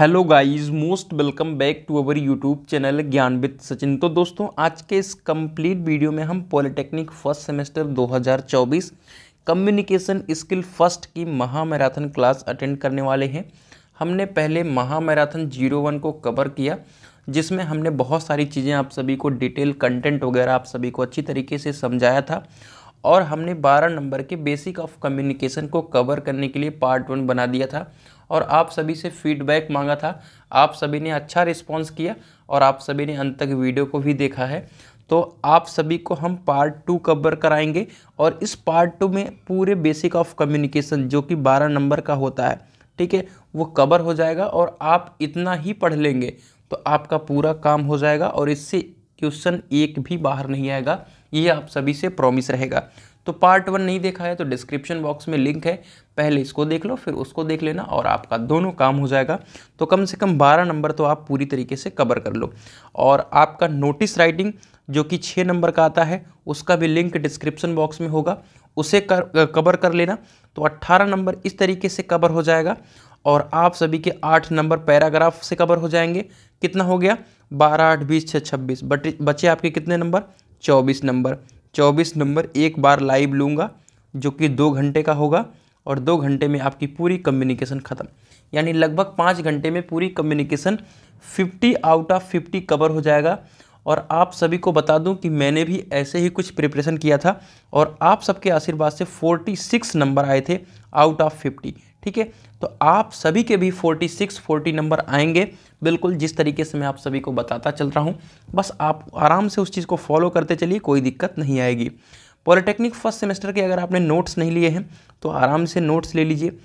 hello guys most welcome back to our YouTube channel Gyan with Sachin तो दोस्तों आज के इस कंप्लीट वीडियो में हम polytechnic first semester 2024 communication skill first की महामैराथन क्लास अटेंड करने वाले हैं हमने पहले महामैराथन जीरो वन को कवर किया जिसमें हमने बहुत सारी चीज़ें आप सभी को डिटेल कंटेंट वगैरह आप सभी को अच्छी तरीके से समझाया था और हमने बारह नंबर के बेसिक ऑफ कम्युनिकेशन को कवर करने के लिए पार्ट वन बना दिया था और आप सभी से फीडबैक मांगा था आप सभी ने अच्छा रिस्पॉन्स किया और आप सभी ने अंत तक वीडियो को भी देखा है तो आप सभी को हम पार्ट टू कवर कराएंगे और इस पार्ट टू में पूरे बेसिक ऑफ कम्युनिकेशन जो कि बारह नंबर का होता है ठीक है वो कवर हो जाएगा और आप इतना ही पढ़ लेंगे तो आपका पूरा काम हो जाएगा और इससे क्वेश्चन एक भी बाहर नहीं आएगा ये आप सभी से प्रॉमिस रहेगा तो पार्ट वन नहीं देखा है तो डिस्क्रिप्शन बॉक्स में लिंक है पहले इसको देख लो फिर उसको देख लेना और आपका दोनों काम हो जाएगा तो कम से कम बारह नंबर तो आप पूरी तरीके से कवर कर लो और आपका नोटिस राइटिंग जो कि छः नंबर का आता है उसका भी लिंक डिस्क्रिप्शन बॉक्स में होगा उसे कर कवर कर लेना तो 18 नंबर इस तरीके से कवर हो जाएगा और आप सभी के आठ नंबर पैराग्राफ से कवर हो जाएंगे कितना हो गया बारह आठ बीस छः छब्बीस बट बचे आपके कितने नंबर चौबीस नंबर चौबीस नंबर एक बार लाइव लूँगा जो कि दो घंटे का होगा और दो घंटे में आपकी पूरी कम्युनिकेशन ख़त्म यानी लगभग पाँच घंटे में पूरी communication fifty out of fifty cover हो जाएगा और आप सभी को बता दूं कि मैंने भी ऐसे ही कुछ प्रिपरेशन किया था और आप सबके आशीर्वाद से 46 नंबर आए थे आउट ऑफ 50 ठीक है तो आप सभी के भी 46 40 नंबर आएंगे बिल्कुल जिस तरीके से मैं आप सभी को बताता चल रहा हूँ बस आप आराम से उस चीज़ को फॉलो करते चलिए कोई दिक्कत नहीं आएगी पॉलिटेक्निक फर्स्ट सेमेस्टर के अगर आपने नोट्स नहीं लिए हैं तो आराम से नोट्स ले लीजिए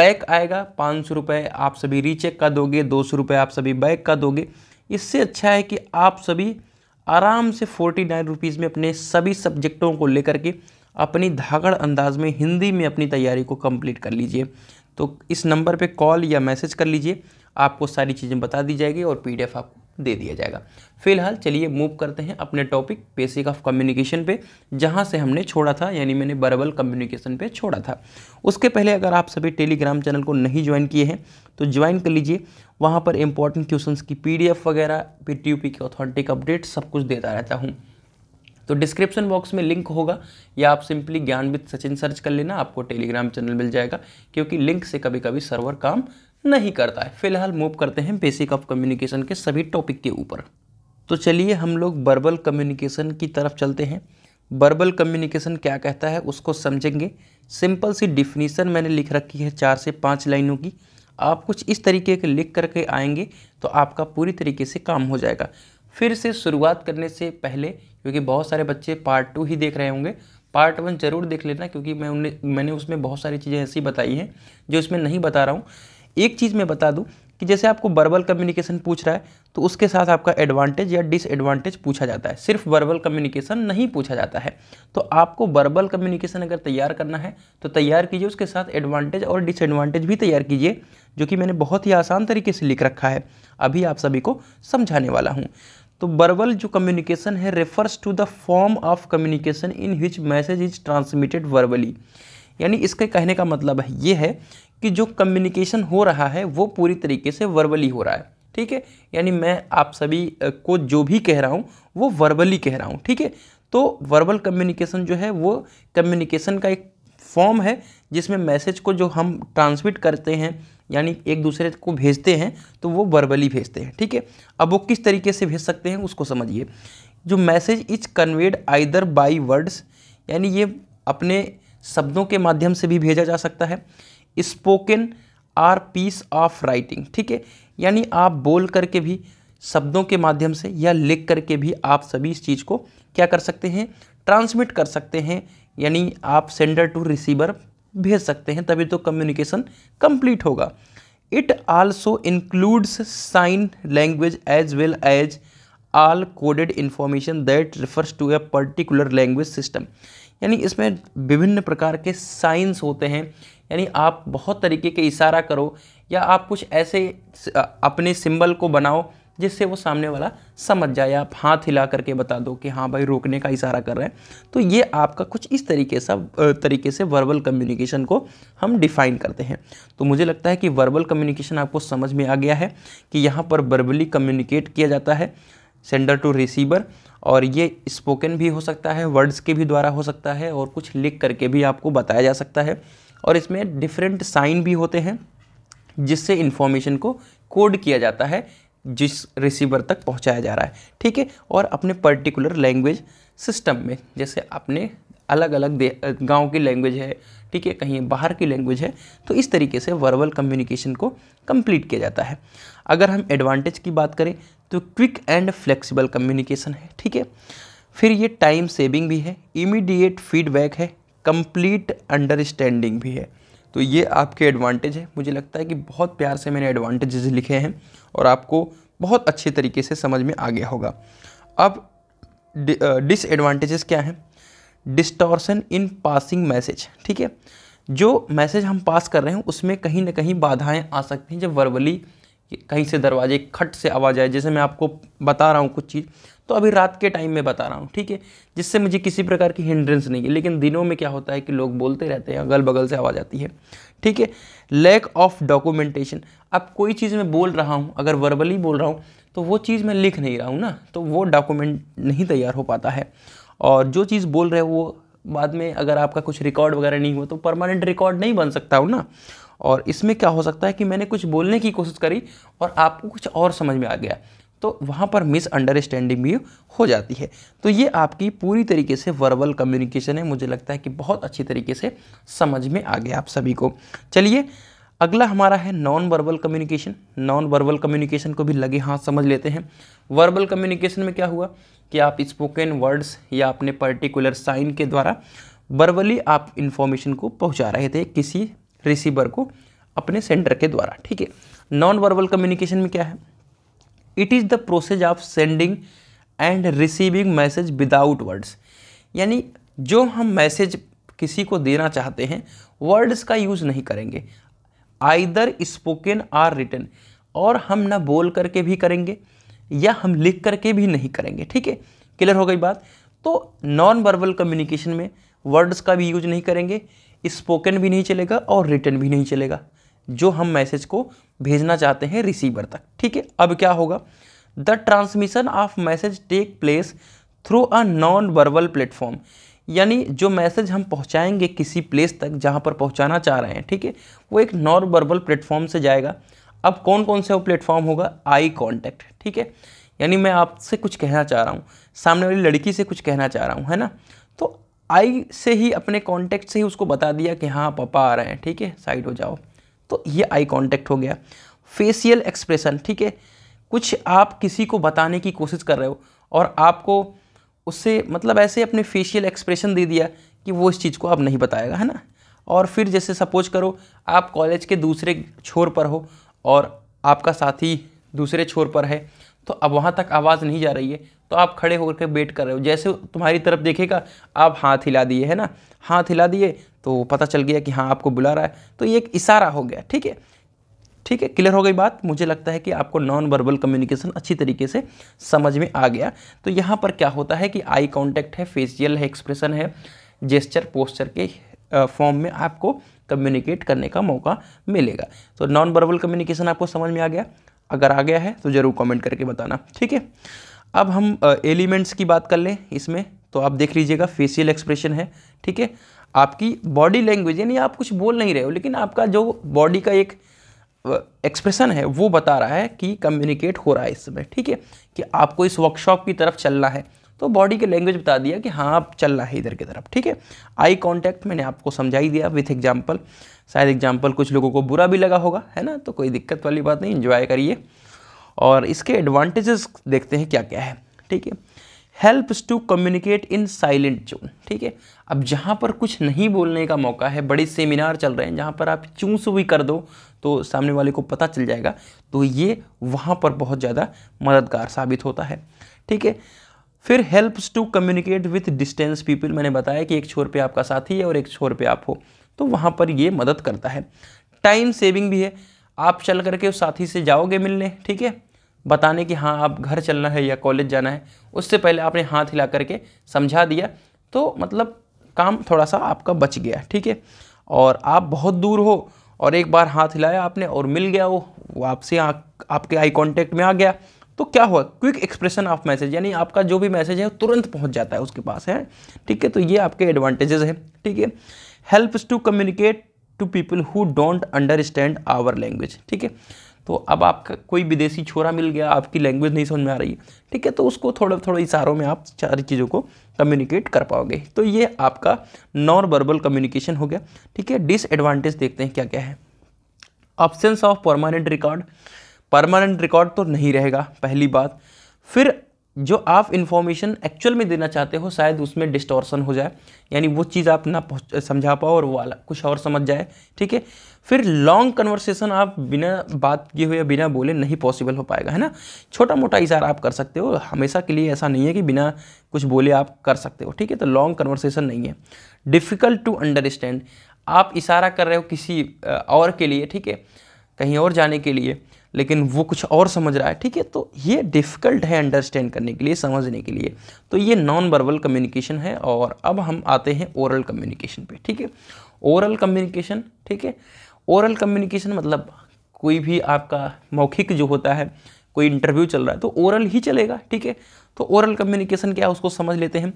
बैक आएगा पाँच सौ रुपये आप सभी रीचेक का दोगे दो सौ रुपये आप सभी बैक का दोगे इससे अच्छा है कि आप सभी आराम से फोर्टी नाइन रुपीज़ में अपने सभी सब्जेक्टों को लेकर के अपनी धागड़ अंदाज में हिंदी में अपनी तैयारी को कंप्लीट कर लीजिए तो इस नंबर पे कॉल या मैसेज कर लीजिए आपको सारी चीज़ें बता दी जाएगी और पीडीएफ आपको दे दिया जाएगा फिलहाल चलिए मूव करते हैं अपने टॉपिक बेसिक ऑफ कम्युनिकेशन पे जहाँ से हमने छोड़ा था यानी मैंने बर्बल कम्युनिकेशन पे छोड़ा था उसके पहले अगर आप सभी टेलीग्राम चैनल को नहीं ज्वाइन किए हैं तो ज्वाइन कर लीजिए वहाँ पर इंपॉर्टेंट क्वेश्चंस की पीडीएफ वगैरह पी टी की ऑथेंटिक अपडेट सब कुछ देता रहता हूँ तो डिस्क्रिप्शन बॉक्स में लिंक होगा या आप सिंपली ज्ञानविद सचिन सर्च कर लेना आपको टेलीग्राम चैनल मिल जाएगा क्योंकि लिंक से कभी कभी सर्वर काम नहीं करता है फिलहाल मूव करते हैं बेसिक ऑफ कम्युनिकेशन के सभी टॉपिक के ऊपर तो चलिए हम लोग बर्बल कम्युनिकेशन की तरफ चलते हैं बर्बल कम्युनिकेशन क्या कहता है उसको समझेंगे सिंपल सी डिफिनीसन मैंने लिख रखी है चार से पाँच लाइनों की आप कुछ इस तरीके के लिख करके आएंगे तो आपका पूरी तरीके से काम हो जाएगा फिर से शुरुआत करने से पहले क्योंकि बहुत सारे बच्चे पार्ट टू ही देख रहे होंगे पार्ट वन जरूर देख लेना क्योंकि मैं उन्हें मैंने उसमें बहुत सारी चीज़ें ऐसी बताई हैं जो इसमें नहीं बता रहा हूँ एक चीज़ मैं बता दूँ कि जैसे आपको बर्बल कम्युनिकेशन पूछ रहा है तो उसके साथ आपका एडवांटेज या डिसएडवांटेज पूछा जाता है सिर्फ बर्बल कम्युनिकेशन नहीं पूछा जाता है तो आपको बर्बल कम्युनिकेशन अगर तैयार करना है तो तैयार कीजिए उसके साथ एडवांटेज और डिसएडवांटेज भी तैयार कीजिए जो कि मैंने बहुत ही आसान तरीके से लिख रखा है अभी आप सभी को समझाने वाला हूँ तो बर्बल जो कम्युनिकेशन है refers to the form of communication in which message is transmitted verbally यानी इसके कहने का मतलब है ये है कि जो कम्युनिकेशन हो रहा है वो पूरी तरीके से वर्बली हो रहा है ठीक है यानी मैं आप सभी को जो भी कह रहा हूँ वो वर्बली कह रहा हूँ ठीक है तो वर्बल कम्युनिकेशन जो है वो कम्युनिकेशन का एक फॉर्म है जिसमें मैसेज को जो हम ट्रांसमिट करते हैं यानी एक दूसरे को भेजते हैं तो वो वर्बली भेजते हैं ठीक है अब वो किस तरीके से भेज सकते हैं उसको समझिए जो message is conveyed either by words यानी ये अपने शब्दों के माध्यम से भी भेजा जा सकता है spoken or piece of writing ठीक है यानी आप बोल करके भी शब्दों के माध्यम से या लिख करके भी आप सभी इस चीज़ को क्या कर सकते हैं ट्रांसमिट कर सकते हैं यानी आप सेंडर टू रिसीवर भेज सकते हैं तभी तो कम्युनिकेशन कंप्लीट होगा it also includes sign language as well as all coded information that refers to a particular language system यानी इसमें विभिन्न प्रकार के साइंस होते हैं यानी आप बहुत तरीके के इशारा करो या आप कुछ ऐसे अपने सिंबल को बनाओ जिससे वो सामने वाला समझ जाए आप हाथ हिला करके बता दो कि हाँ भाई रोकने का इशारा कर रहे हैं तो ये आपका कुछ इस तरीके सा तरीके से वर्बल कम्युनिकेशन को हम डिफ़ाइन करते हैं तो मुझे लगता है कि वर्बल कम्युनिकेशन आपको समझ में आ गया है कि यहाँ पर वर्बली कम्युनिकेट किया जाता है सेंडर टू रिसीवर और ये स्पोकन भी हो सकता है वर्ड्स के भी द्वारा हो सकता है और कुछ लिख करके भी आपको बताया जा सकता है और इसमें डिफरेंट साइन भी होते हैं जिससे इन्फॉर्मेशन को कोड किया जाता है जिस रिसीवर तक पहुंचाया जा रहा है ठीक है और अपने पर्टिकुलर लैंग्वेज सिस्टम में जैसे अपने अलग अलग गांव की लैंग्वेज है ठीक है कहीं बाहर की लैंग्वेज है तो इस तरीके से वर्बल कम्युनिकेशन को कंप्लीट किया जाता है अगर हम एडवांटेज की बात करें तो क्विक एंड फ्लेक्सिबल कम्युनिकेशन है ठीक है फिर ये टाइम सेविंग भी है इमीडिएट फीडबैक है कंप्लीट अंडरस्टैंडिंग भी है तो ये आपके एडवांटेज है मुझे लगता है कि बहुत प्यार से मैंने एडवांटेजेस लिखे हैं और आपको बहुत अच्छे तरीके से समझ में आ गया होगा अब डिसएडवांटेजेस क्या हैं डिस्टॉर्सन इन पासिंग मैसेज ठीक है जो मैसेज हम पास कर रहे हैं उसमें कहीं ना कहीं बाधाएं आ सकती हैं जब वर्बली कहीं से दरवाजे खट से आवाज़ आए जैसे मैं आपको बता रहा हूँ कुछ चीज़ तो अभी रात के टाइम में बता रहा हूँ ठीक है जिससे मुझे किसी प्रकार की हिंड्रेंस नहीं है लेकिन दिनों में क्या होता है कि लोग बोलते रहते हैं अगल बगल से आवाज़ आती है ठीक है लैक ऑफ डॉक्यूमेंटेशन अब कोई चीज़ मैं बोल रहा हूँ अगर वर्बली बोल रहा हूँ तो वो चीज़ मैं लिख नहीं रहा हूँ ना तो वो डॉक्यूमेंट नहीं तैयार हो पाता है और जो चीज़ बोल रहे हो वो बाद में अगर आपका कुछ रिकॉर्ड वगैरह नहीं हुआ तो परमानेंट रिकॉर्ड नहीं बन सकता हूँ ना और इसमें क्या हो सकता है कि मैंने कुछ बोलने की कोशिश करी और आपको कुछ और समझ में आ गया तो वहाँ पर मिस अंडरस्टैंडिंग भी हो जाती है तो ये आपकी पूरी तरीके से वर्बल कम्युनिकेशन है मुझे लगता है कि बहुत अच्छी तरीके से समझ में आ गया आप सभी को चलिए अगला हमारा है non verbal communication non verbal communication को भी लगे हाथ समझ लेते हैं वर्बल कम्युनिकेशन में क्या हुआ कि आप स्पोकन वर्ड्स या अपने पर्टिकुलर साइन के द्वारा वर्बली आप इन्फॉर्मेशन को पहुंचा रहे थे किसी रिसीवर को अपने सेंडर के द्वारा ठीक है नॉन वर्बल कम्युनिकेशन में क्या है it is the process of sending and receiving message without words यानी जो हम मैसेज किसी को देना चाहते हैं वर्ड्स का यूज़ नहीं करेंगे आइदर स्पोकन आर रिटर्न और हम ना बोल करके भी करेंगे या हम लिख करके भी नहीं करेंगे ठीक है क्लियर हो गई बात तो नॉन वर्बल कम्युनिकेशन में वर्ड्स का भी यूज नहीं करेंगे स्पोकन भी नहीं चलेगा और रिटर्न भी नहीं चलेगा जो हम मैसेज को भेजना चाहते हैं रिसीवर तक ठीक है अब क्या होगा the transmission of message take place through a non verbal platform यानी जो मैसेज हम पहुंचाएंगे किसी प्लेस तक जहां पर पहुंचाना चाह रहे हैं ठीक है वो एक नॉन वर्बल प्लेटफॉर्म से जाएगा अब कौन कौन सा वो प्लेटफॉर्म होगा आई कॉन्टैक्ट ठीक है यानी मैं आपसे कुछ कहना चाह रहा हूँ सामने वाली लड़की से कुछ कहना चाह रहा हूँ है ना तो आई से ही अपने कॉन्टेक्ट से ही उसको बता दिया कि हाँ पापा आ रहे हैं ठीक है साइड हो जाओ तो ये आई कॉन्टेक्ट हो गया फेशियल एक्सप्रेशन ठीक है कुछ आप किसी को बताने की कोशिश कर रहे हो और आपको उससे मतलब ऐसे अपने फेशियल एक्सप्रेशन दे दिया कि वो इस चीज़ को आप नहीं बताएगा है ना और फिर जैसे सपोज करो आप कॉलेज के दूसरे छोर पर हो और आपका साथी दूसरे छोर पर है तो अब वहाँ तक आवाज़ नहीं जा रही है तो आप खड़े होकर वेट कर रहे हो जैसे तुम्हारी तरफ देखेगा आप हाथ हिला दिए है ना हाथ हिला दिए तो पता चल गया कि हाँ आपको बुला रहा है तो ये एक इशारा हो गया ठीक है ठीक है क्लियर हो गई बात मुझे लगता है कि आपको नॉन वर्बल कम्युनिकेशन अच्छी तरीके से समझ में आ गया तो यहाँ पर क्या होता है कि आई कॉन्टैक्ट है फेसियल है एक्सप्रेशन है जेस्चर पोस्चर के फॉर्म में आपको कम्युनिकेट करने का मौका मिलेगा तो नॉन वर्बल कम्युनिकेशन आपको समझ में आ गया अगर आ गया है तो ज़रूर कमेंट करके बताना ठीक है अब हम एलिमेंट्स की बात कर लें इसमें तो आप देख लीजिएगा फेशियल एक्सप्रेशन है ठीक है आपकी बॉडी लैंग्वेज यानी आप कुछ बोल नहीं रहे हो लेकिन आपका जो बॉडी का एक एक्सप्रेशन है वो बता रहा है कि कम्युनिकेट हो रहा है इस समय ठीक है कि आपको इस वर्कशॉप की तरफ चलना है तो बॉडी के लैंग्वेज बता दिया कि हाँ आप चलना है इधर की तरफ ठीक है आई कांटेक्ट मैंने आपको समझाई दिया विथ एग्जांपल शायद एग्जाम्पल कुछ लोगों को बुरा भी लगा होगा है ना तो कोई दिक्कत वाली बात नहीं इन्जॉय करिए और इसके एडवांटेजेस देखते हैं क्या क्या है ठीक है helps to communicate in silent zone ठीक है अब जहाँ पर कुछ नहीं बोलने का मौका है बड़े सेमिनार चल रहे हैं जहाँ पर आप चूस भी कर दो तो सामने वाले को पता चल जाएगा तो ये वहाँ पर बहुत ज़्यादा मददगार साबित होता है ठीक है फिर helps to communicate with distance people मैंने बताया कि एक छोर पे आपका साथी है और एक छोर पे आप हो तो वहाँ पर ये मदद करता है टाइम सेविंग भी है आप चल करके उस साथी से जाओगे मिलने ठीक है बताने कि हाँ आप घर चलना है या कॉलेज जाना है उससे पहले आपने हाथ हिला करके समझा दिया तो मतलब काम थोड़ा सा आपका बच गया ठीक है और आप बहुत दूर हो और एक बार हाथ हिलाया आपने और मिल गया वो वो आपसे आ, आपके आई कांटेक्ट में आ गया तो क्या हुआ क्विक एक्सप्रेशन ऑफ मैसेज यानी आपका जो भी मैसेज है तुरंत पहुंच जाता है उसके पास है ठीक है तो ये आपके एडवांटेजेस हैं ठीक है helps to communicate to people who don't understand our language ठीक है तो अब आपका कोई विदेशी छोरा मिल गया आपकी लैंग्वेज नहीं समझ में आ रही है ठीक है तो उसको थोड़ा थोड़ा इशारों में आप सारी चीज़ों को कम्युनिकेट कर पाओगे तो ये आपका नॉन वर्बल कम्युनिकेशन हो गया ठीक है डिसएडवांटेज देखते हैं क्या क्या है options of permanent record permanent record तो नहीं रहेगा पहली बात फिर जो आप इन्फॉर्मेशन एक्चुअल में देना चाहते हो शायद उसमें डिस्टॉर्सन हो जाए यानी वो चीज़ आप ना समझा पाओ और वाला कुछ और समझ जाए ठीक है फिर लॉन्ग कन्वर्सेशन आप बिना बात किए हुए या बिना बोले नहीं पॉसिबल हो पाएगा है ना छोटा मोटा इशारा आप कर सकते हो हमेशा के लिए ऐसा नहीं है कि बिना कुछ बोले आप कर सकते हो ठीक है तो लॉन्ग कन्वर्सेशन नहीं है डिफ़िकल्ट टू अंडरस्टैंड आप इशारा कर रहे हो किसी और के लिए ठीक है कहीं और जाने के लिए लेकिन वो कुछ और समझ रहा है ठीक है तो ये डिफ़िकल्ट है अंडरस्टैंड करने के लिए समझने के लिए तो ये नॉन वर्बल कम्युनिकेशन है और अब हम आते हैं ओरल कम्युनिकेशन पे ठीक है ओरल कम्युनिकेशन ठीक है ओरल कम्युनिकेशन मतलब कोई भी आपका मौखिक जो होता है कोई इंटरव्यू चल रहा है तो ओरल ही चलेगा ठीक है तो ओरल कम्युनिकेशन क्या उसको समझ लेते हैं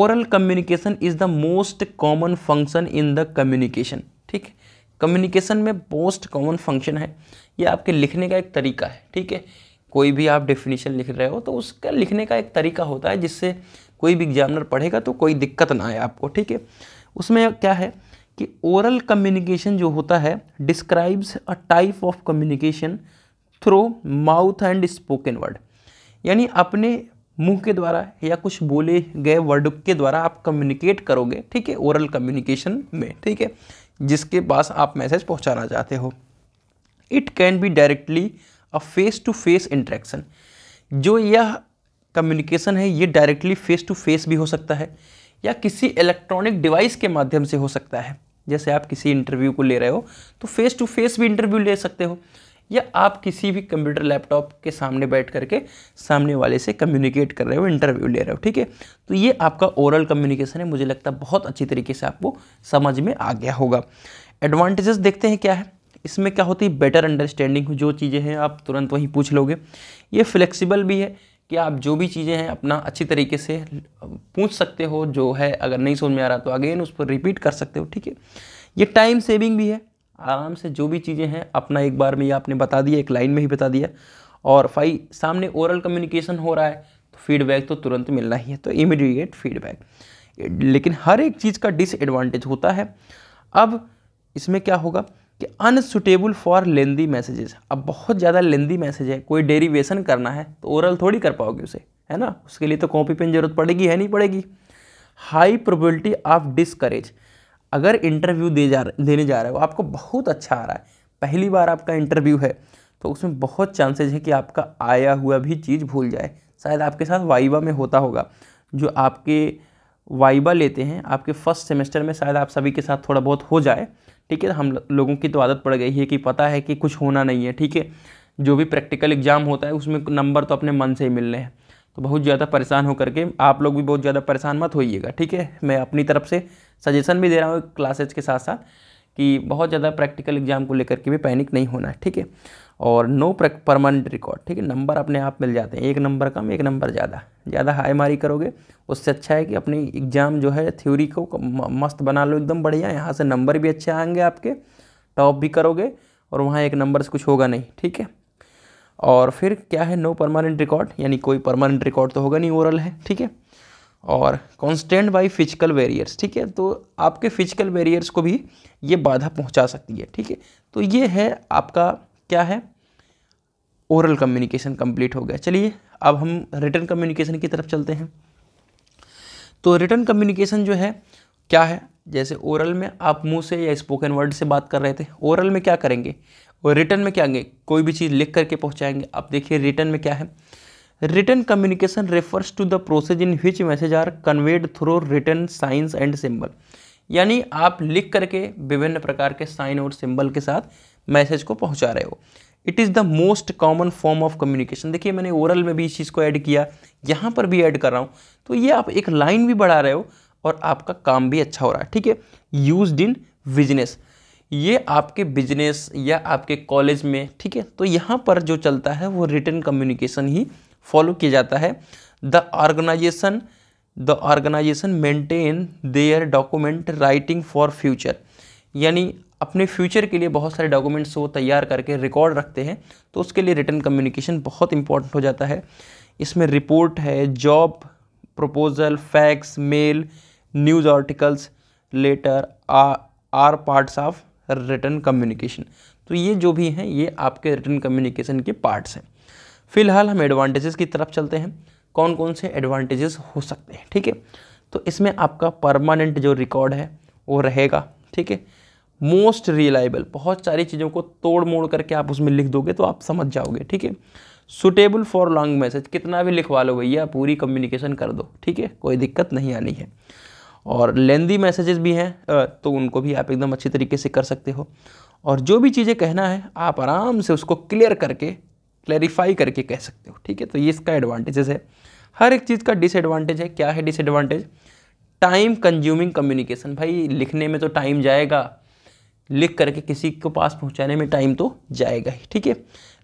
oral communication is the most common function in the communication ठीक कम्युनिकेशन में मोस्ट कॉमन फंक्शन है ये आपके लिखने का एक तरीका है ठीक है कोई भी आप डेफिनेशन लिख रहे हो तो उसका लिखने का एक तरीका होता है जिससे कोई भी एग्जामिनर पढ़ेगा तो कोई दिक्कत ना आए आपको ठीक है उसमें क्या है कि ओरल कम्युनिकेशन जो होता है describes a type of communication through mouth and spoken word यानी अपने मुंह के द्वारा या कुछ बोले गए वर्ड के द्वारा आप कम्युनिकेट करोगे ठीक है ओरल कम्युनिकेशन में ठीक है जिसके पास आप मैसेज पहुंचाना चाहते हो it can be directly a face to face interaction जो यह कम्युनिकेशन है ये डायरेक्टली फेस टू फेस भी हो सकता है या किसी इलेक्ट्रॉनिक डिवाइस के माध्यम से हो सकता है जैसे आप किसी इंटरव्यू को ले रहे हो तो फेस टू फेस भी इंटरव्यू ले सकते हो या आप किसी भी कंप्यूटर लैपटॉप के सामने बैठ करके सामने वाले से कम्युनिकेट कर रहे हो इंटरव्यू ले रहे हो ठीक है तो ये आपका ओरल कम्युनिकेशन है मुझे लगता है बहुत अच्छी तरीके से आपको समझ में आ गया होगा एडवांटेजेस देखते हैं क्या है इसमें क्या होती है बेटर अंडरस्टैंडिंग जो चीज़ें हैं आप तुरंत वहीं पूछ लोगे ये फ्लेक्सिबल भी है कि आप जो भी चीज़ें हैं अपना अच्छी तरीके से पूछ सकते हो जो है अगर नहीं समझ में आ रहा तो अगेन उस पर रिपीट कर सकते हो ठीक है ये टाइम सेविंग भी है आराम से जो भी चीज़ें हैं अपना एक बार में ये आपने बता दिया एक लाइन में ही बता दिया और फाई सामने ओरल कम्युनिकेशन हो रहा है तो फीडबैक तो तुरंत मिलना ही है तो इमिडिएट फीडबैक लेकिन हर एक चीज़ का डिसएडवांटेज होता है अब इसमें क्या होगा कि अनसुटेबल फॉर लेंदी मैसेजेस अब बहुत ज़्यादा लेंदी मैसेज है कोई डेरिवेशन करना है तो ओरल थोड़ी कर पाओगे उसे है ना उसके लिए तो कॉपी पेन जरूरत पड़ेगी है नहीं पड़ेगी हाई प्रोबेबिलिटी ऑफ डिसकरेज अगर इंटरव्यू दे जा देने जा रहे हो आपको बहुत अच्छा आ रहा है पहली बार आपका इंटरव्यू है तो उसमें बहुत चांसेज है कि आपका आया हुआ भी चीज़ भूल जाए शायद आपके साथ वाइवा में होता होगा जो आपके वाइबा लेते हैं आपके फर्स्ट सेमेस्टर में शायद आप सभी के साथ थोड़ा बहुत हो जाए ठीक है हम लोगों की तो आदत पड़ गई है कि पता है कि कुछ होना नहीं है ठीक है जो भी प्रैक्टिकल एग्जाम होता है उसमें नंबर तो अपने मन से ही मिलने हैं तो बहुत ज़्यादा परेशान होकर के आप लोग भी बहुत ज़्यादा परेशान मत होइएगा ठीक है मैं अपनी तरफ से सजेशन भी दे रहा हूँ क्लासेज के साथ साथ कि बहुत ज़्यादा प्रैक्टिकल एग्जाम को लेकर के भी पैनिक नहीं होना है ठीक है और नो परमानेंट रिकॉर्ड ठीक है नंबर अपने आप मिल जाते हैं एक नंबर कम एक नंबर ज़्यादा ज़्यादा हाई मारी करोगे उससे अच्छा है कि अपनी एग्ज़ाम जो है थ्योरी को मस्त बना लो एकदम बढ़िया यहाँ से नंबर भी अच्छे आएंगे आपके टॉप भी करोगे और वहाँ एक नंबर से कुछ होगा नहीं ठीक है और फिर क्या है नो परमानेंट रिकॉर्ड यानी कोई परमानेंट रिकॉर्ड तो होगा नहीं ओरल है ठीक है और कॉन्स्टेंट बाई फिजिकल बैरियर्स ठीक है तो आपके फिजिकल बैरियर्स को भी ये बाधा पहुंचा सकती है ठीक है तो ये है आपका क्या है ओरल कम्युनिकेशन कंप्लीट हो गया चलिए अब हम रिटर्न कम्युनिकेशन की तरफ चलते हैं तो रिटर्न कम्युनिकेशन जो है क्या है जैसे ओरल में आप मुंह से या स्पोकन वर्ड से बात कर रहे थे ओरल में क्या करेंगे और रिटर्न में क्या आएंगे कोई भी चीज़ लिख करके पहुंचाएंगे आप देखिए रिटर्न में क्या है written communication refers to the process in which message are conveyed through written signs and symbol यानी आप लिख करके विभिन्न प्रकार के साइन और सिंबल के साथ मैसेज को पहुंचा रहे हो it is the most common form of communication देखिए मैंने ओरल में भी इस चीज़ को ऐड किया यहाँ पर भी ऐड कर रहा हूँ तो ये आप एक लाइन भी बढ़ा रहे हो और आपका काम भी अच्छा हो रहा है ठीक है यूज इन बिजनेस ये आपके बिजनेस या आपके कॉलेज में ठीक है तो यहाँ पर जो चलता है वो रिटर्न कम्युनिकेशन ही फॉलो किया जाता है the organization the organization maintain their document writing for future यानी अपने फ्यूचर के लिए बहुत सारे डॉक्यूमेंट्स वो तैयार करके रिकॉर्ड रखते हैं तो उसके लिए रिटर्न कम्युनिकेशन बहुत इंपॉर्टेंट हो जाता है इसमें रिपोर्ट है job proposal fax mail news articles letter are parts of written communication तो ये जो भी हैं ये आपके रिटर्न कम्युनिकेशन के पार्ट्स हैं फिलहाल हम एडवांटेजेस की तरफ चलते हैं कौन कौन से एडवांटेजेस हो सकते हैं ठीक है तो इसमें आपका परमानेंट जो रिकॉर्ड है वो रहेगा ठीक है मोस्ट रिलायबल बहुत सारी चीज़ों को तोड़ मोड़ करके आप उसमें लिख दोगे तो आप समझ जाओगे ठीक है सुटेबल फॉर लॉन्ग मैसेज कितना भी लिखवा लो भैया पूरी कम्युनिकेशन कर दो ठीक है कोई दिक्कत नहीं आनी है और लेंदी मैसेजेस भी हैं तो उनको भी आप एकदम अच्छी तरीके से कर सकते हो और जो भी चीज़ें कहना है आप आराम से उसको क्लियर करके क्लैरिफाई करके कह सकते हो ठीक है तो ये इसका एडवांटेजेस है हर एक चीज़ का डिसएडवांटेज है क्या है डिसएडवांटेज टाइम कंज्यूमिंग कम्युनिकेशन भाई लिखने में तो टाइम जाएगा लिख करके किसी को पास पहुंचाने में टाइम तो जाएगा ही ठीक है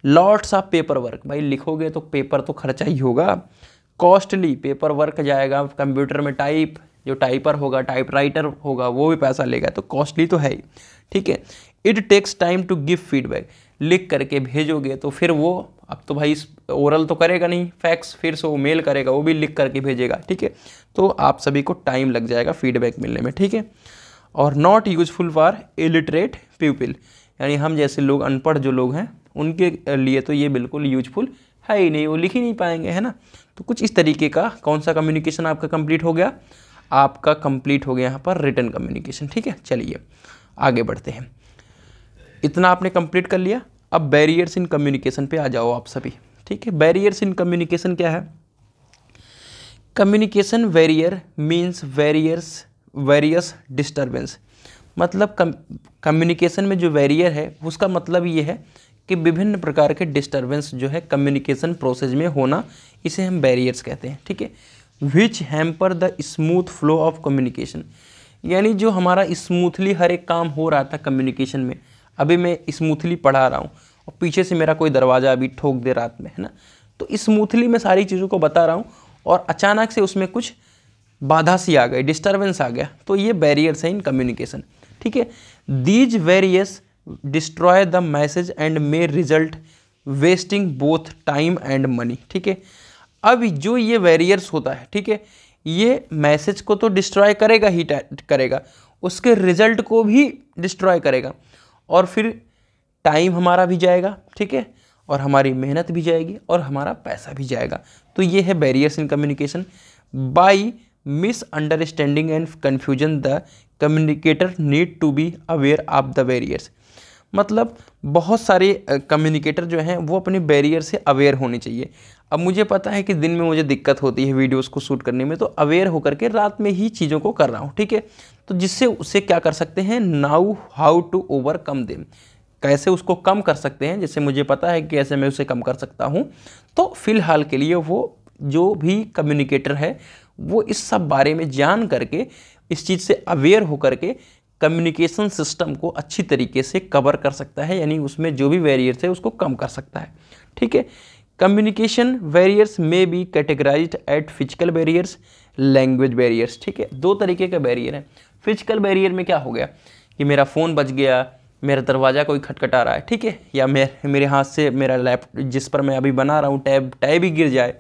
लॉट्स ऑफ पेपर वर्क भाई लिखोगे तो पेपर तो खर्चा ही होगा कॉस्टली पेपर वर्क जाएगा कंप्यूटर में टाइप जो टाइपर होगा टाइप राइटर होगा वो भी पैसा लेगा तो कॉस्टली तो है ही ठीक है it takes time to give feedback लिख करके भेजोगे तो फिर वो अब तो भाई ओरल तो करेगा नहीं फैक्स फिर से वो मेल करेगा वो भी लिख करके भेजेगा ठीक है तो आप सभी को टाइम लग जाएगा फीडबैक मिलने में ठीक है और not useful for illiterate people यानी हम जैसे लोग अनपढ़ जो लोग हैं उनके लिए तो ये बिल्कुल यूजफुल है ही नहीं वो लिख ही नहीं पाएंगे है ना तो कुछ इस तरीके का कौन सा कम्युनिकेशन आपका कंप्लीट हो गया आपका कंप्लीट हो गया यहाँ पर रिटर्न कम्युनिकेशन ठीक है चलिए आगे बढ़ते हैं इतना आपने कंप्लीट कर लिया अब बैरियर्स इन कम्युनिकेशन पे आ जाओ आप सभी ठीक है बैरियर्स इन कम्युनिकेशन क्या है communication barrier means barriers barriers disturbance मतलब कम्युनिकेशन में जो वेरियर है उसका मतलब ये है कि विभिन्न प्रकार के डिस्टर्बेंस जो है कम्युनिकेशन प्रोसेस में होना इसे हम बैरियर्स कहते हैं ठीक है which hamper the smooth flow of communication यानी जो हमारा स्मूथली हर एक काम हो रहा था कम्युनिकेशन में अभी मैं स्मूथली पढ़ा रहा हूँ और पीछे से मेरा कोई दरवाज़ा अभी ठोक दे रात में है ना तो स्मूथली मैं सारी चीज़ों को बता रहा हूँ और अचानक से उसमें कुछ बाधा सी आ गई डिस्टर्बेंस आ गया तो ये बैरियर्स हैं इन कम्युनिकेशन ठीक है these barriers destroy the message and may result wasting both time and money ठीक है अब जो ये वेरियर्स होता है ठीक है ये मैसेज को तो डिस्ट्रॉय करेगा ही करेगा उसके रिजल्ट को भी डिस्ट्रॉय करेगा और फिर टाइम हमारा भी जाएगा ठीक है और हमारी मेहनत भी जाएगी और हमारा पैसा भी जाएगा तो ये है barriers in communication by misunderstanding and confusion the communicator need to be aware of the barriers मतलब बहुत सारे कम्युनिकेटर जो हैं वो अपने बैरियर से अवेयर होने चाहिए अब मुझे पता है कि दिन में मुझे दिक्कत होती है वीडियोस को शूट करने में तो अवेयर होकर के रात में ही चीज़ों को कर रहा हूँ ठीक है तो जिससे उसे क्या कर सकते हैं now how to overcome them कैसे उसको कम कर सकते हैं जैसे मुझे पता है कि कैसे मैं उसे कम कर सकता हूँ तो फ़िलहाल के लिए वो जो भी कम्युनिकेटर है वो इस सब बारे में जान करके इस चीज़ से अवेयर हो करके कम्युनिकेशन सिस्टम को अच्छी तरीके से कवर कर सकता है यानी उसमें जो भी वेरियर्स है उसको कम कर सकता है ठीक है communication barriers may be categorize at physical barriers language barriers ठीक है दो तरीके का बैरियर हैं फिजिकल बैरियर में क्या हो गया कि मेरा फ़ोन बच गया मेरा दरवाज़ा कोई खटखटा रहा है ठीक है या मेरे मेरे हाथ से मेरा लैप जिस पर मैं अभी बना रहा हूँ टैब टैब ही गिर जाए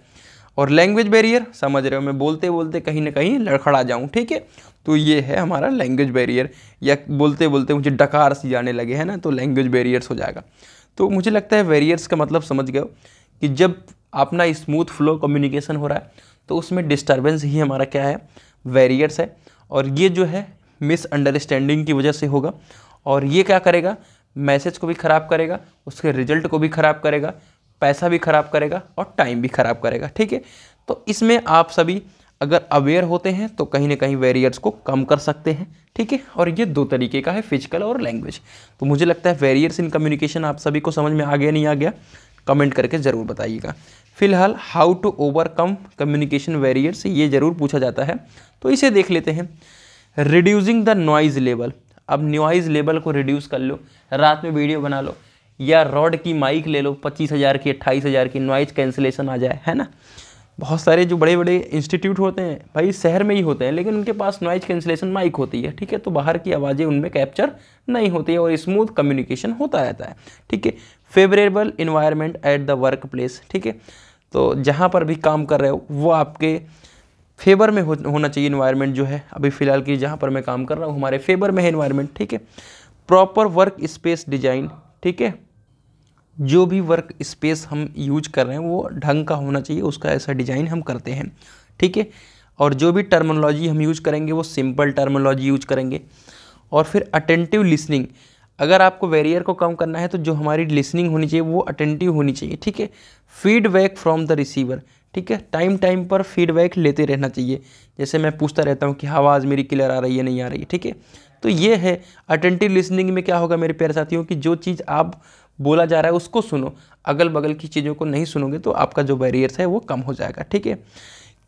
और लैंग्वेज बैरियर समझ रहे हो मैं बोलते बोलते कहीं ना कहीं लड़खड़ा जाऊँ ठीक है तो ये है हमारा लैंग्वेज बैरियर या बोलते बोलते मुझे डकार सी जाने लगे है ना तो लैंग्वेज बैरियर्स हो जाएगा तो मुझे लगता है बैरियर्स का मतलब समझ गए कि जब अपना स्मूथ फ्लो कम्युनिकेशन हो रहा है तो उसमें डिस्टर्बेंस ही हमारा क्या है वेरियर्स है और ये जो है मिसअंडरस्टैंडिंग की वजह से होगा और ये क्या करेगा मैसेज को भी ख़राब करेगा उसके रिजल्ट को भी ख़राब करेगा पैसा भी ख़राब करेगा और टाइम भी ख़राब करेगा ठीक है तो इसमें आप सभी अगर अवेयर होते हैं तो कहीं ना कहीं वेरियर्स को कम कर सकते हैं ठीक है और ये दो तरीके का है फिजिकल और लैंग्वेज तो मुझे लगता है वेरियर्स इन कम्युनिकेशन आप सभी को समझ में आ गया नहीं आ गया कमेंट करके ज़रूर बताइएगा फिलहाल how to overcome communication barriers ये ज़रूर पूछा जाता है तो इसे देख लेते हैं रिड्यूजिंग द नॉइज लेवल अब न्यूज लेवल को रिड्यूस कर लो रात में वीडियो बना लो या रॉड की माइक ले लो पच्चीस हज़ार की अट्ठाईस हज़ार की नॉइज कैंसिलेशन आ जाए है ना बहुत सारे जो बड़े बड़े इंस्टीट्यूट होते हैं भाई शहर में ही होते हैं लेकिन उनके पास नॉइज कैंसिलेशन माइक होती है ठीक है तो बाहर की आवाज़ें उनमें कैप्चर नहीं होती है और स्मूथ कम्युनिकेशन होता रहता है ठीक है favourable environment at the workplace ठीक है तो जहाँ पर भी काम कर रहे हो वो आपके फेवर में हो, होना चाहिए इन्वायरमेंट जो है अभी फ़िलहाल की जहाँ पर मैं काम कर रहा हूँ हमारे फेवर में है इन्वायरमेंट ठीक है प्रॉपर वर्क स्पेस डिजाइन ठीक है जो भी वर्क स्पेस हम यूज कर रहे हैं वो ढंग का होना चाहिए उसका ऐसा डिज़ाइन हम करते हैं ठीक है और जो भी टर्मोलॉजी हम यूज करेंगे वो सिंपल टर्मोलॉजी यूज करेंगे और फिर अटेंटिव लिसनिंग अगर आपको वेरियर को कम करना है तो जो हमारी लिसनिंग होनी चाहिए वो अटेंटिव होनी चाहिए ठीक है फीडबैक फ्रॉम द रिसीवर ठीक है टाइम टाइम पर फीडबैक लेते रहना चाहिए जैसे मैं पूछता रहता हूँ कि आवाज़ मेरी क्लियर आ रही है नहीं आ रही है ठीक है तो ये है अटेंटिव लिसनिंग में क्या होगा मेरे प्यारे साथियों कि जो चीज़ आप बोला जा रहा है उसको सुनो अगल बगल की चीज़ों को नहीं सुनोगे तो आपका जो बैरियर्स है वो कम हो जाएगा ठीक है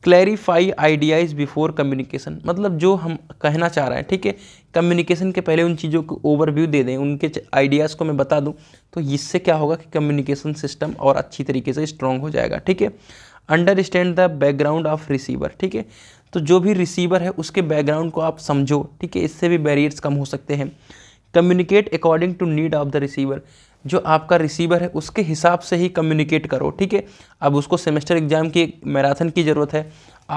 क्लैरिफाई आइडियाज़ बिफोर कम्युनिकेशन मतलब जो हम कहना चाह रहे हैं ठीक है कम्युनिकेशन के पहले उन चीज़ों को ओवरव्यू दे दें उनके आइडियाज़ को मैं बता दूं तो इससे क्या होगा कि कम्युनिकेशन सिस्टम और अच्छी तरीके से स्ट्रॉन्ग हो जाएगा ठीक है understand the background of receiver ठीक है तो जो भी रिसीवर है उसके बैकग्राउंड को आप समझो ठीक है इससे भी बैरियर्स कम हो सकते हैं communicate according to need of the receiver जो आपका रिसीवर है उसके हिसाब से ही कम्युनिकेट करो ठीक है अब उसको सेमेस्टर एग्ज़ाम की मैराथन की ज़रूरत है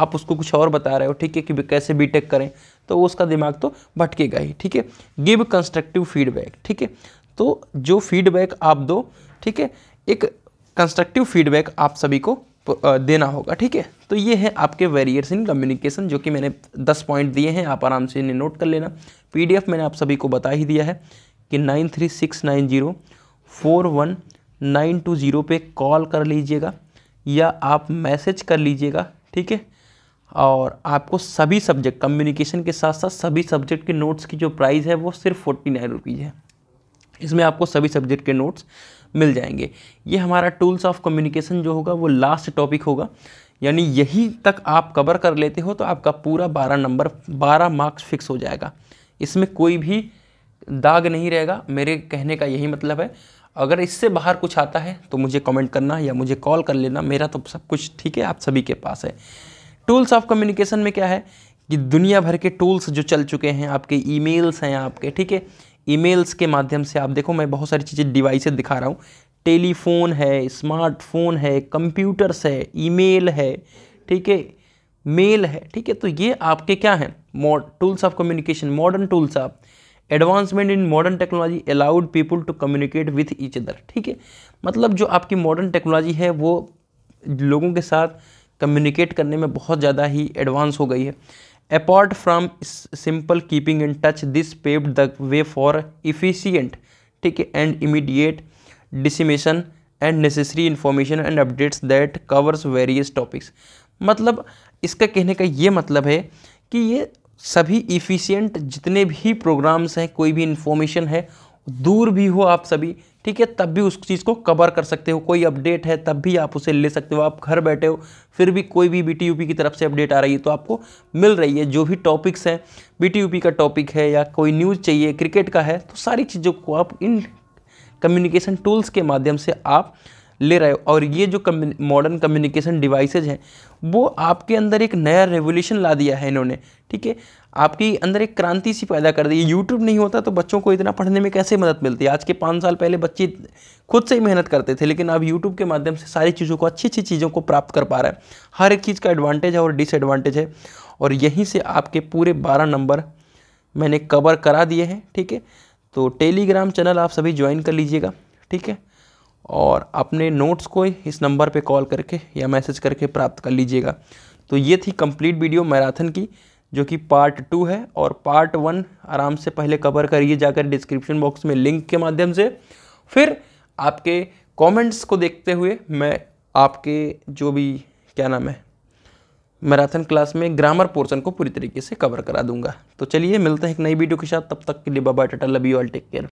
आप उसको कुछ और बता रहे हो ठीक है कि कैसे बी टेक करें तो उसका दिमाग तो भटकेगा ही ठीक है गिव कंस्ट्रक्टिव फीडबैक ठीक है तो जो फीडबैक आप दो ठीक है एक कंस्ट्रक्टिव फीडबैक आप सभी को देना होगा ठीक है तो ये है आपके वेरियर्स इन कम्युनिकेशन जो कि मैंने दस पॉइंट दिए हैं आप आराम से इन्हें नोट कर लेना पीडीएफ मैंने आप सभी को बता ही दिया है कि nine three six nine zero four one nine two zero पे कॉल कर लीजिएगा या आप मैसेज कर लीजिएगा ठीक है और आपको सभी सब्जेक्ट कम्युनिकेशन के साथ साथ सभी सब्जेक्ट के नोट्स की जो प्राइस है वो सिर्फ फोर्टी नाइन रुपीज़ है इसमें आपको सभी सब्जेक्ट के नोट्स मिल जाएंगे ये हमारा टूल्स ऑफ कम्युनिकेशन जो होगा वो लास्ट टॉपिक होगा यानी यही तक आप कवर कर लेते हो तो आपका पूरा बारह नंबर बारह मार्क्स फिक्स हो जाएगा इसमें कोई भी दाग नहीं रहेगा मेरे कहने का यही मतलब है अगर इससे बाहर कुछ आता है तो मुझे कमेंट करना या मुझे कॉल कर लेना मेरा तो सब कुछ ठीक है आप सभी के पास है टूल्स ऑफ कम्युनिकेशन में क्या है कि दुनिया भर के टूल्स जो चल चुके हैं आपके ईमेल्स हैं आपके ठीक है ईमेल्स के माध्यम से आप देखो मैं बहुत सारी चीज़ें डिवाइसेज दिखा रहा हूँ टेलीफोन है स्मार्टफोन है कंप्यूटर्स है ईमेल है ठीक है मेल है ठीक है तो ये आपके क्या हैं mod tools of communication modern tools of advancement in modern technology allowed people to communicate with each other ठीक है मतलब जो आपकी मॉडर्न टेक्नोलॉजी है वो लोगों के साथ कम्युनिकेट करने में बहुत ज़्यादा ही एडवांस हो गई है apart from simple keeping in touch this paved the way for efficient ठीक है and immediate dissemination and necessary information and updates that covers various topics मतलब इसका कहने का ये मतलब है कि ये सभी इफिशियंट जितने भी प्रोग्राम्स हैं कोई भी इन्फॉर्मेशन है दूर भी हो आप सभी ठीक है तब भी उस चीज़ को कवर कर सकते हो कोई अपडेट है तब भी आप उसे ले सकते हो आप घर बैठे हो फिर भी कोई भी बी टी की तरफ से अपडेट आ रही है तो आपको मिल रही है जो भी टॉपिक्स हैं बी का टॉपिक है या कोई न्यूज़ चाहिए क्रिकेट का है तो सारी चीज़ों को आप इन कम्युनिकेशन टूल्स के माध्यम से आप ले रहे हो और ये जो मॉडर्न कम्युनिकेशन डिवाइसेज हैं वो आपके अंदर एक नया रेवोल्यूशन ला दिया है इन्होंने ठीक है आपके अंदर एक क्रांति सी पैदा कर दी यूट्यूब नहीं होता तो बच्चों को इतना पढ़ने में कैसे मदद मिलती आज के पाँच साल पहले बच्चे खुद से ही मेहनत करते थे लेकिन अब यूट्यूब के माध्यम से सारी चीज़ों को अच्छी अच्छी चीज़ों को प्राप्त कर पा रहा है हर एक चीज़ का एडवांटेज है और डिसएडवांटेज है और यहीं से आपके पूरे बारह नंबर मैंने कवर करा दिए हैं ठीक है तो टेलीग्राम चैनल आप सभी ज्वाइन कर लीजिएगा ठीक है और अपने नोट्स को इस नंबर पर कॉल करके या मैसेज करके प्राप्त कर लीजिएगा तो ये थी कंप्लीट वीडियो मैराथन की जो कि पार्ट टू है और पार्ट वन आराम से पहले कवर करिए जाकर डिस्क्रिप्शन बॉक्स में लिंक के माध्यम से फिर आपके कमेंट्स को देखते हुए मैं आपके जो भी क्या नाम है मैराथन क्लास में ग्रामर पोर्शन को पूरी तरीके से कवर करा दूंगा तो चलिए मिलते हैं एक नई वीडियो के साथ तब तक के लिए बाबा tata love you all take care